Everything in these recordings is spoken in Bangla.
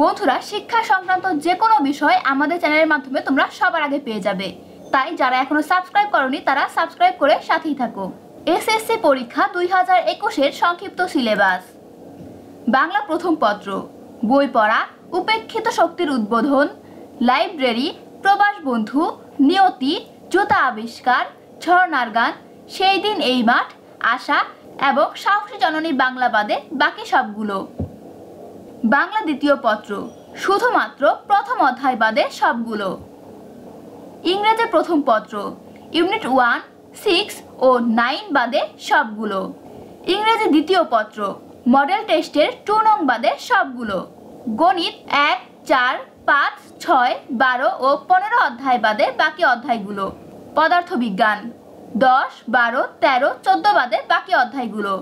বন্ধুরা শিক্ষা সংক্রান্ত যে কোনো বিষয় আমাদের চ্যানেলের মাধ্যমে তোমরা সবার আগে পেয়ে যাবে তাই যারা এখনো সাবস্ক্রাইব করনি তারা সাবস্ক্রাইব করে সাথেই থাকো এসএসসি পরীক্ষা দুই হাজার একুশের সংক্ষিপ্ত সিলেবাস বাংলা প্রথম পত্র বই পড়া উপেক্ষিত শক্তির উদ্বোধন লাইব্রেরি প্রবাস বন্ধু নিয়তি জুতা আবিষ্কার ঝর্নার গান সেই দিন এই মাঠ আশা এবং সাহসী জননী বাংলাবাদে বাকি সবগুলো বাংলা দ্বিতীয় পত্র শুধুমাত্র প্রথম অধ্যায় বাদে সবগুলো ইংরেজি প্রথম পত্র ইউনিট ওয়ান সিক্স ও নাইন বাদে সবগুলো ইংরেজি দ্বিতীয় পত্র মডেল টেস্টের টু নং বাদে সবগুলো গণিত এক চার পাঁচ ছয় বারো ও পনেরো অধ্যায় বাদে বাকি অধ্যায়গুলো পদার্থবিজ্ঞান দশ বারো তেরো চোদ্দ বাদে বাকি অধ্যায়গুলো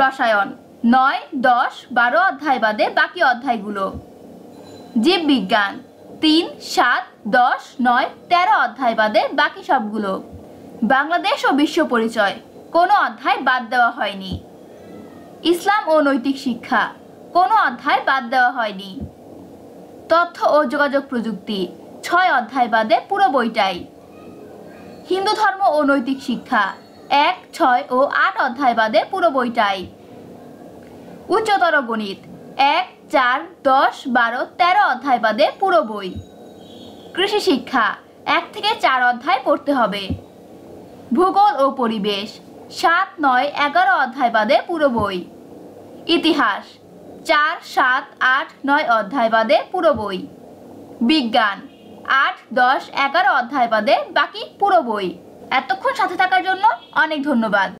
রসায়ন নয় দশ বারো অধ্যায় বাদে বাকি অধ্যায়গুলো জীববিজ্ঞান তিন সাত দশ নয় তেরো অধ্যায় বাদে বাকি সবগুলো বাংলাদেশ ও বিশ্ব পরিচয় কোনো অধ্যায় বাদ দেওয়া হয়নি ইসলাম ও নৈতিক শিক্ষা কোনো অধ্যায় বাদ দেওয়া হয়নি তথ্য ও যোগাযোগ প্রযুক্তি ছয় অধ্যায় বাদে পুরো বইটাই হিন্দু ধর্ম ও নৈতিক শিক্ষা এক ছয় ও আট অধ্যায় বাদে পুরো বইটাই উচ্চতর গণিত এক চার দশ বারো তেরো অধ্যায় বাদে পুরো বই কৃষি শিক্ষা এক থেকে চার অধ্যায় পড়তে হবে ভূগোল ও পরিবেশ সাত নয় এগারো অধ্যায় বাদে পুরো বই ইতিহাস চার সাত আট নয় অধ্যায় বাদে পুরো বই বিজ্ঞান আট দশ এগারো অধ্যায় বাদে বাকি পুরো বই এতক্ষণ সাথে থাকার জন্য অনেক ধন্যবাদ